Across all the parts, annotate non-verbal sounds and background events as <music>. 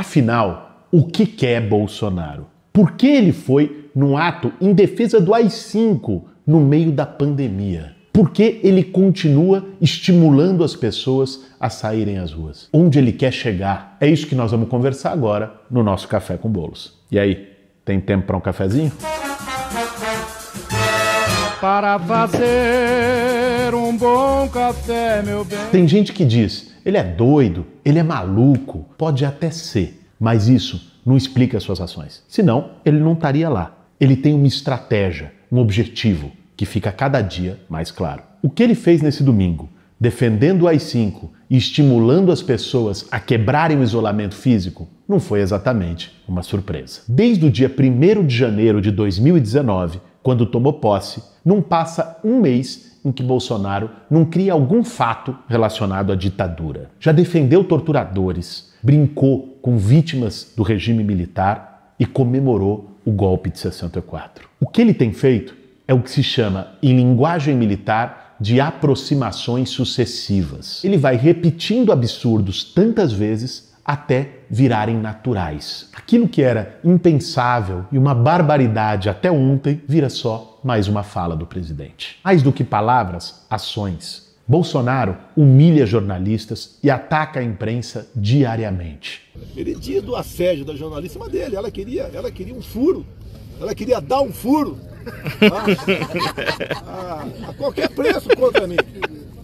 Afinal, o que quer é Bolsonaro? Por que ele foi num ato em defesa do AI-5 no meio da pandemia? Por que ele continua estimulando as pessoas a saírem às ruas? Onde ele quer chegar? É isso que nós vamos conversar agora no nosso Café com Bolos. E aí, tem tempo para um cafezinho? Para fazer um bom café, meu bem. Tem gente que diz ele é doido, ele é maluco, pode até ser, mas isso não explica as suas ações. Senão, ele não estaria lá. Ele tem uma estratégia, um objetivo que fica cada dia mais claro. O que ele fez nesse domingo, defendendo o AI-5 e estimulando as pessoas a quebrarem o isolamento físico, não foi exatamente uma surpresa. Desde o dia 1 de janeiro de 2019, quando tomou posse, não passa um mês em que Bolsonaro não cria algum fato relacionado à ditadura. Já defendeu torturadores, brincou com vítimas do regime militar e comemorou o golpe de 64. O que ele tem feito é o que se chama, em linguagem militar, de aproximações sucessivas. Ele vai repetindo absurdos tantas vezes até virarem naturais. Aquilo que era impensável e uma barbaridade até ontem vira só mais uma fala do presidente. Mais do que palavras, ações. Bolsonaro humilha jornalistas e ataca a imprensa diariamente. Ele diz do assédio da jornalista dele. Ela queria, ela queria um furo. Ela queria dar um furo. a, <laughs> a, ah, ah, a qualquer preço contra mim.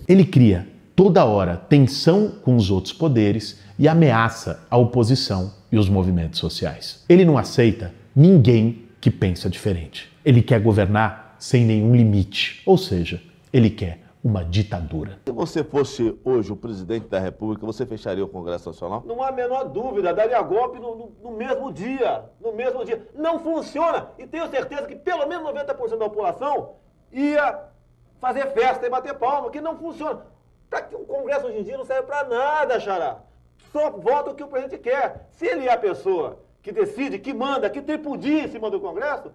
Ele cria toda hora tensão com os outros poderes e ameaça a oposição e os movimentos sociais. Ele não aceita ninguém que pensa diferente. Ele quer governar sem nenhum limite, ou seja, ele quer uma ditadura. Se você fosse hoje o presidente da República, você fecharia o Congresso Nacional? Não há a menor dúvida, daria golpe no, no, no mesmo dia. No mesmo dia. Não funciona. E tenho certeza que pelo menos 90% da população ia fazer festa e bater palma, que não funciona. Para que o Congresso hoje em dia não serve para nada, Xará. Só vota o que o presidente quer. Se ele é a pessoa que decide, que manda, que tripudia em cima do Congresso,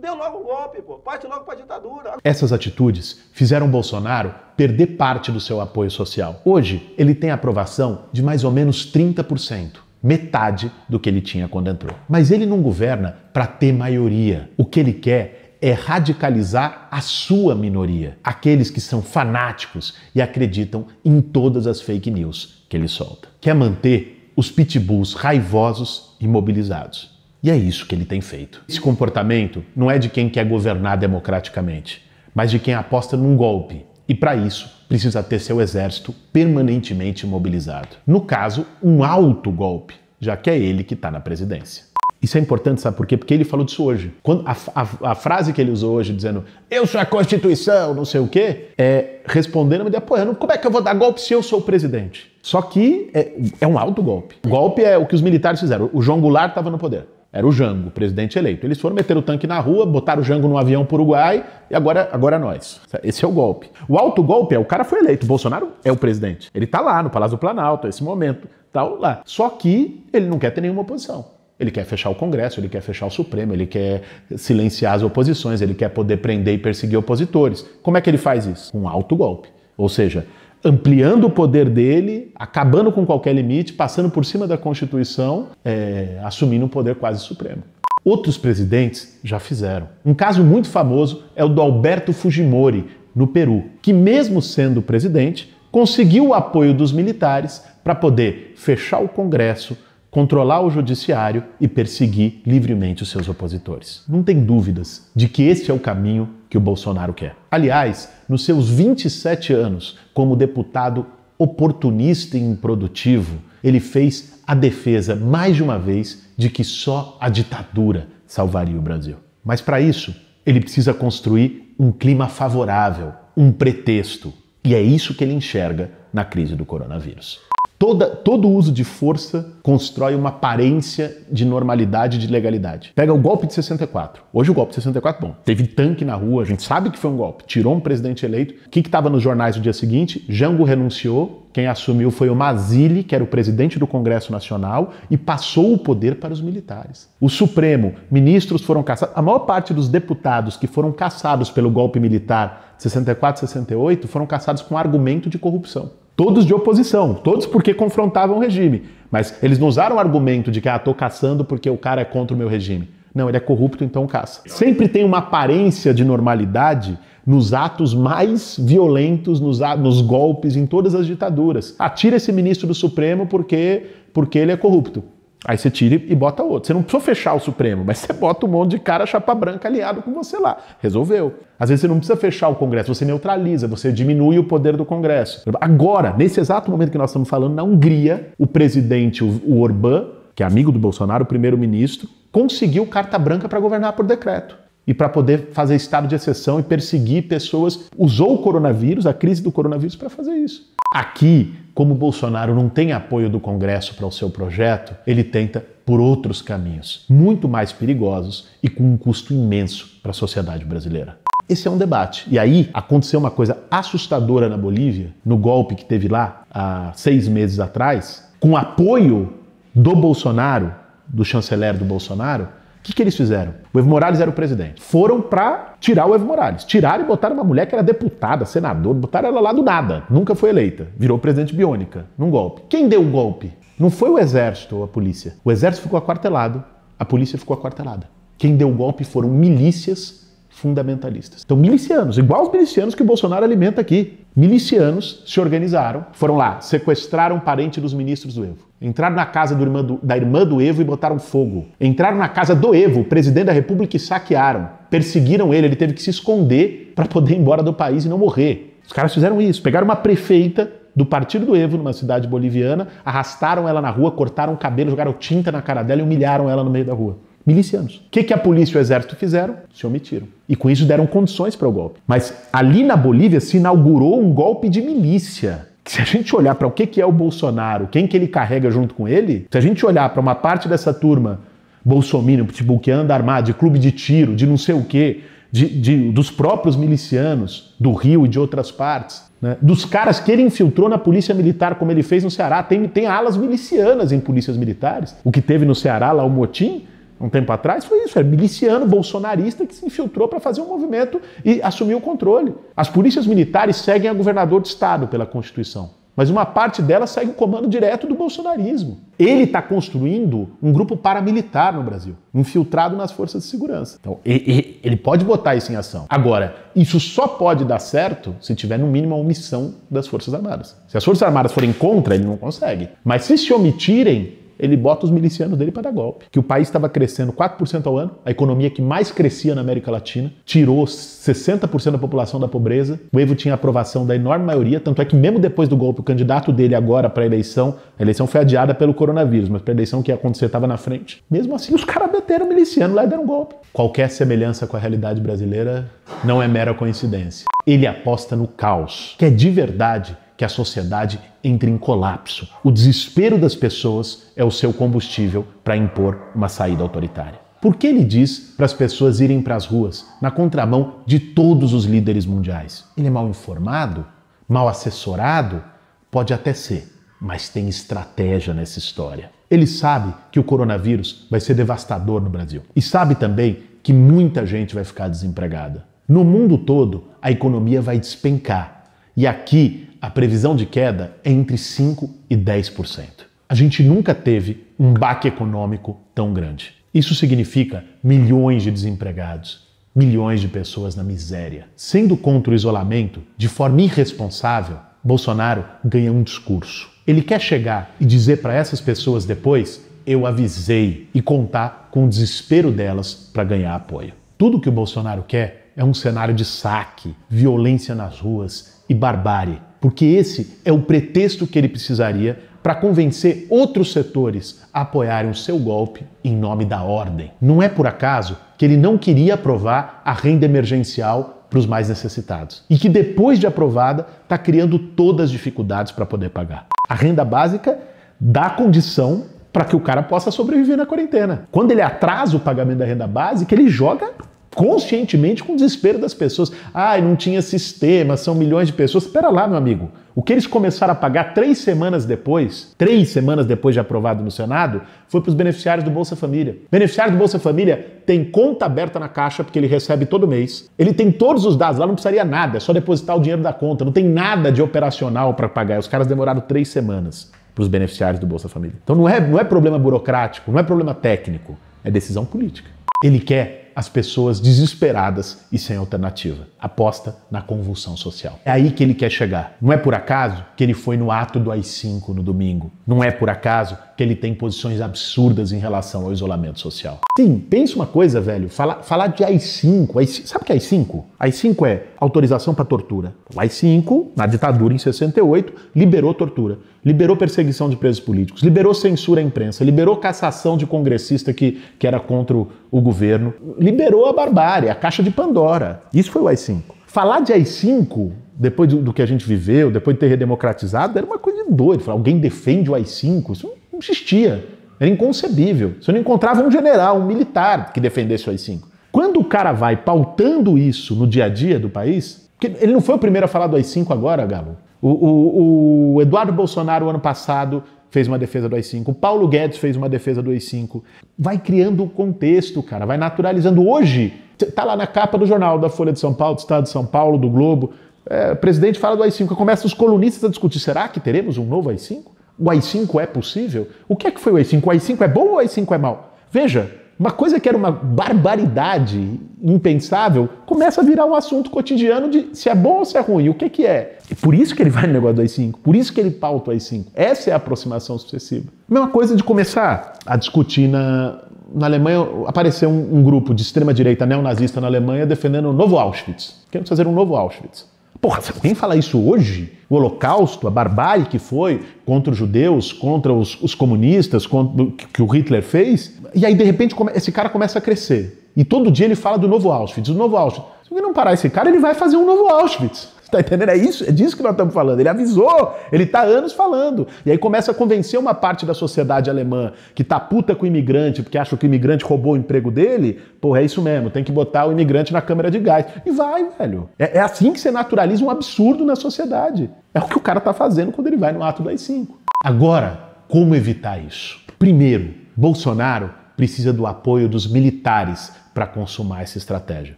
deu logo um golpe, pô. Parte logo para ditadura. Essas atitudes fizeram Bolsonaro perder parte do seu apoio social. Hoje, ele tem aprovação de mais ou menos 30%. Metade do que ele tinha quando entrou. Mas ele não governa para ter maioria. O que ele quer é radicalizar a sua minoria, aqueles que são fanáticos e acreditam em todas as fake news que ele solta. Quer manter os pitbulls raivosos e mobilizados. E é isso que ele tem feito. Esse comportamento não é de quem quer governar democraticamente, mas de quem aposta num golpe. E para isso, precisa ter seu exército permanentemente mobilizado. No caso, um alto golpe, já que é ele que está na presidência. Isso é importante, sabe por quê? Porque ele falou disso hoje. Quando a, a, a, frase que ele usou hoje, dizendo eu sou a Constituição, não sei o quê, é respondendo, me apoiando. Como é que eu vou dar golpe se eu sou o presidente? Só que é, é um alto golpe. Golpe é o que os militares fizeram. O João Goulart estava no poder. Era o Jango, o presidente eleito. Eles foram meter o tanque na rua, botaram o Jango num avião para o Uruguai e agora, agora é nós. Esse é o golpe. O alto golpe é o cara foi eleito. O Bolsonaro é o presidente. Ele está lá no Palácio do Planalto, esse momento, tal lá. Só que ele não quer ter nenhuma oposição. Ele quer fechar o Congresso, ele quer fechar o Supremo, ele quer silenciar as oposições, ele quer poder prender e perseguir opositores. Como é que ele faz isso? Um alto golpe. Ou seja, ampliando o poder dele, acabando com qualquer limite, passando por cima da Constituição, é, assumindo um poder quase supremo. Outros presidentes já fizeram. Um caso muito famoso é o do Alberto Fujimori, no Peru, que, mesmo sendo presidente, conseguiu o apoio dos militares para poder fechar o Congresso, controlar o judiciário e perseguir livremente os seus opositores. Não tem dúvidas de que esse é o caminho que o Bolsonaro quer. Aliás, nos seus 27 anos como deputado oportunista e improdutivo, ele fez a defesa mais de uma vez de que só a ditadura salvaria o Brasil. Mas para isso, ele precisa construir um clima favorável, um pretexto. E é isso que ele enxerga na crise do coronavírus. Toda, todo uso de força constrói uma aparência de normalidade, de legalidade. Pega o golpe de 64. Hoje o golpe de 64, bom, teve tanque na rua, a gente sabe que foi um golpe. Tirou um presidente eleito. O que estava nos jornais no dia seguinte? Jango renunciou. Quem assumiu foi o Mazili, que era o presidente do Congresso Nacional, e passou o poder para os militares. O Supremo, ministros foram caçados. A maior parte dos deputados que foram caçados pelo golpe militar 64, 68 foram caçados com argumento de corrupção todos de oposição, todos porque confrontavam o regime. Mas eles não usaram o argumento de que, ah, tô caçando porque o cara é contra o meu regime. Não, ele é corrupto, então caça. Sempre tem uma aparência de normalidade nos atos mais violentos, nos, nos golpes, em todas as ditaduras. Atira esse ministro do Supremo porque, porque ele é corrupto. Aí você tira e bota outro. Você não precisa fechar o Supremo, mas você bota um monte de cara chapa branca aliado com você lá. Resolveu. Às vezes você não precisa fechar o Congresso, você neutraliza, você diminui o poder do Congresso. Agora, nesse exato momento que nós estamos falando, na Hungria, o presidente, o Orbán, que é amigo do Bolsonaro, o primeiro-ministro, conseguiu carta branca para governar por decreto e para poder fazer estado de exceção e perseguir pessoas, usou o coronavírus, a crise do coronavírus, para fazer isso. Aqui, como Bolsonaro não tem apoio do Congresso para o seu projeto, ele tenta por outros caminhos, muito mais perigosos e com um custo imenso para a sociedade brasileira. Esse é um debate. E aí aconteceu uma coisa assustadora na Bolívia, no golpe que teve lá há seis meses atrás, com apoio do Bolsonaro, do chanceler do Bolsonaro, o que, que eles fizeram? O Evo Morales era o presidente. Foram para tirar o Evo Morales. Tiraram e botaram uma mulher que era deputada, senadora, botaram ela lá do nada. Nunca foi eleita. Virou presidente biônica, num golpe. Quem deu o golpe? Não foi o exército ou a polícia. O exército ficou aquartelado, a polícia ficou aquartelada. Quem deu o golpe foram milícias fundamentalistas. Então, milicianos, igual os milicianos que o Bolsonaro alimenta aqui. Milicianos se organizaram, foram lá, sequestraram um parente dos ministros do Evo. Entraram na casa irmã do, da irmã do Evo e botaram fogo. Entraram na casa do Evo, presidente da República, e saquearam. Perseguiram ele, ele teve que se esconder para poder ir embora do país e não morrer. Os caras fizeram isso. Pegaram uma prefeita do partido do Evo, numa cidade boliviana, arrastaram ela na rua, cortaram o cabelo, jogaram tinta na cara dela e humilharam ela no meio da rua milicianos. O que, que a polícia e o exército fizeram? Se omitiram. E com isso deram condições para o golpe. Mas ali na Bolívia se inaugurou um golpe de milícia. Se a gente olhar para o que, que é o Bolsonaro, quem que ele carrega junto com ele, se a gente olhar para uma parte dessa turma bolsominion, tipo, que anda armado, de clube de tiro, de não sei o quê, de, de, dos próprios milicianos do Rio e de outras partes, né? dos caras que ele infiltrou na polícia militar, como ele fez no Ceará. Tem, tem alas milicianas em polícias militares. O que teve no Ceará lá, o motim, um tempo atrás, foi isso, era é miliciano bolsonarista que se infiltrou para fazer um movimento e assumiu o controle. As polícias militares seguem a governador de estado pela Constituição, mas uma parte delas segue o comando direto do bolsonarismo. Ele está construindo um grupo paramilitar no Brasil, infiltrado nas forças de segurança. Então, ele pode botar isso em ação. Agora, isso só pode dar certo se tiver, no mínimo, a omissão das Forças Armadas. Se as Forças Armadas forem contra, ele não consegue. Mas se se omitirem, ele bota os milicianos dele para dar golpe. Que o país estava crescendo 4% ao ano, a economia que mais crescia na América Latina, tirou 60% da população da pobreza. O Evo tinha aprovação da enorme maioria, tanto é que mesmo depois do golpe, o candidato dele agora para a eleição, a eleição foi adiada pelo coronavírus, mas para a eleição que ia acontecer estava na frente. Mesmo assim, os caras meteram o miliciano lá e deram golpe. Qualquer semelhança com a realidade brasileira não é mera coincidência. Ele aposta no caos, que é de verdade que a sociedade entre em colapso. O desespero das pessoas é o seu combustível para impor uma saída autoritária. Por que ele diz para as pessoas irem para as ruas, na contramão de todos os líderes mundiais? Ele é mal informado, mal assessorado? Pode até ser, mas tem estratégia nessa história. Ele sabe que o coronavírus vai ser devastador no Brasil e sabe também que muita gente vai ficar desempregada. No mundo todo, a economia vai despencar. E aqui a previsão de queda é entre 5% e 10%. A gente nunca teve um baque econômico tão grande. Isso significa milhões de desempregados, milhões de pessoas na miséria. Sendo contra o isolamento, de forma irresponsável, Bolsonaro ganha um discurso. Ele quer chegar e dizer para essas pessoas depois: eu avisei, e contar com o desespero delas para ganhar apoio. Tudo que o Bolsonaro quer é um cenário de saque, violência nas ruas e barbárie porque esse é o pretexto que ele precisaria para convencer outros setores a apoiarem o seu golpe em nome da ordem. Não é por acaso que ele não queria aprovar a renda emergencial para os mais necessitados e que depois de aprovada está criando todas as dificuldades para poder pagar. A renda básica dá condição para que o cara possa sobreviver na quarentena. Quando ele atrasa o pagamento da renda básica, ele joga conscientemente com o desespero das pessoas. Ai, ah, não tinha sistema, são milhões de pessoas. Espera lá, meu amigo. O que eles começaram a pagar três semanas depois, três semanas depois de aprovado no Senado, foi para os beneficiários do Bolsa Família. Beneficiário do Bolsa Família tem conta aberta na Caixa, porque ele recebe todo mês. Ele tem todos os dados lá, não precisaria nada, é só depositar o dinheiro da conta. Não tem nada de operacional para pagar. Os caras demoraram três semanas para os beneficiários do Bolsa Família. Então não é, não é problema burocrático, não é problema técnico, é decisão política. Ele quer as pessoas desesperadas e sem alternativa. Aposta na convulsão social. É aí que ele quer chegar. Não é por acaso que ele foi no ato do AI-5 no domingo. Não é por acaso que ele tem posições absurdas em relação ao isolamento social. Sim, pensa uma coisa, velho. Fala, falar de AI-5, ai Sabe o que é AI-5? AI-5 é autorização para tortura. O AI-5, na ditadura em 68, liberou tortura, liberou perseguição de presos políticos, liberou censura à imprensa, liberou cassação de congressista que, que era contra o governo, liberou a barbárie, a caixa de Pandora. Isso foi o AI-5. Falar de AI-5 depois do, que a gente viveu, depois de ter redemocratizado, era uma coisa doida. alguém defende o AI-5? Isso existia. Era inconcebível. Você não encontrava um general, um militar que defendesse o AI-5. Quando o cara vai pautando isso no dia a dia do país, ele não foi o primeiro a falar do AI-5 agora, Galo. O, o, o, Eduardo Bolsonaro, ano passado, fez uma defesa do AI-5. O Paulo Guedes fez uma defesa do AI-5. Vai criando o contexto, cara. Vai naturalizando. Hoje, tá lá na capa do jornal da Folha de São Paulo, do Estado de São Paulo, do Globo. É, o presidente fala do AI-5. Começa os colunistas a discutir. Será que teremos um novo AI-5? O AI-5 é possível? O que é que foi o AI-5? O AI-5 é bom ou o AI-5 é mal? Veja, uma coisa que era uma barbaridade impensável começa a virar um assunto cotidiano de se é bom ou se é ruim, o que, é que é. por isso que ele vai no negócio do AI-5, por isso que ele pauta o AI-5. Essa é a aproximação sucessiva. Mesma coisa de começar a discutir na, na Alemanha apareceu um, um, grupo de extrema-direita neonazista na Alemanha defendendo o novo Auschwitz. Queremos fazer um novo Auschwitz. Porra, se alguém falar isso hoje, o holocausto, a barbárie que foi contra os judeus, contra os, os comunistas, contra, que, que o Hitler fez, e aí de repente esse cara começa a crescer. E todo dia ele fala do novo Auschwitz, do novo Auschwitz. Se alguém não parar esse cara, ele vai fazer um novo Auschwitz. Tá entendendo? É isso, é disso que nós estamos falando. Ele avisou, ele está anos falando. E aí começa a convencer uma parte da sociedade alemã que tá puta com o imigrante, porque acha que o imigrante roubou o emprego dele. Pô, é isso mesmo, tem que botar o imigrante na câmara de gás. E vai, velho. É, é assim que você naturaliza um absurdo na sociedade. É o que o cara tá fazendo quando ele vai no ato das cinco. Agora, como evitar isso? Primeiro, Bolsonaro precisa do apoio dos militares para consumar essa estratégia.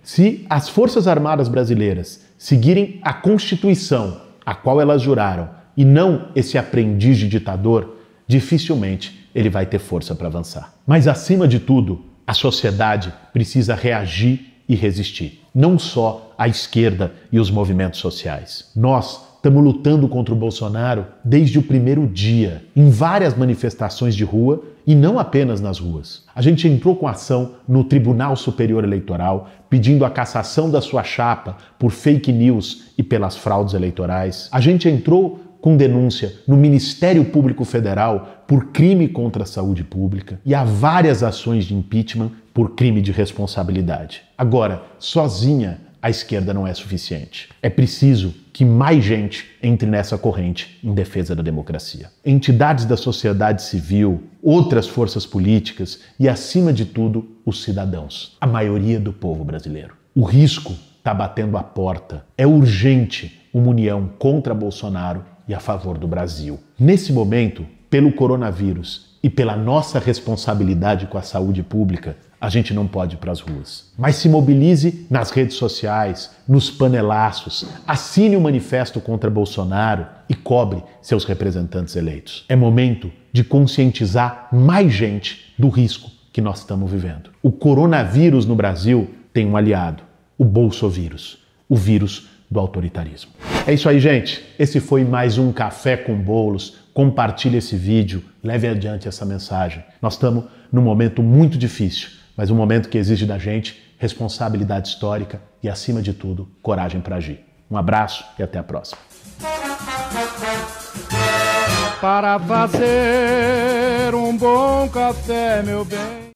Se as Forças Armadas brasileiras seguirem a Constituição a qual elas juraram e não esse aprendiz de ditador, dificilmente ele vai ter força para avançar. Mas acima de tudo, a sociedade precisa reagir e resistir, não só a esquerda e os movimentos sociais. Nós estamos lutando contra o Bolsonaro desde o primeiro dia, em várias manifestações de rua e não apenas nas ruas. A gente entrou com ação no Tribunal Superior Eleitoral pedindo a cassação da sua chapa por fake news e pelas fraudes eleitorais. A gente entrou com denúncia no Ministério Público Federal por crime contra a saúde pública e há várias ações de impeachment por crime de responsabilidade. Agora, sozinha, a esquerda não é suficiente. É preciso que mais gente entre nessa corrente em defesa da democracia. Entidades da sociedade civil, outras forças políticas e, acima de tudo, os cidadãos, a maioria do povo brasileiro. O risco está batendo a porta. É urgente uma união contra Bolsonaro e a favor do Brasil. Nesse momento, pelo coronavírus e pela nossa responsabilidade com a saúde pública, a gente não pode ir para as ruas. Mas se mobilize nas redes sociais, nos panelaços, assine o um manifesto contra Bolsonaro e cobre seus representantes eleitos. É momento de conscientizar mais gente do risco que nós estamos vivendo. O coronavírus no Brasil tem um aliado, o bolsovírus, o vírus do autoritarismo. É isso aí, gente. Esse foi mais um Café com Bolos. Compartilhe esse vídeo, leve adiante essa mensagem. Nós estamos num momento muito difícil, mas um momento que exige da gente responsabilidade histórica e, acima de tudo, coragem para agir. Um abraço e até a próxima. Para fazer um bom café, meu bem.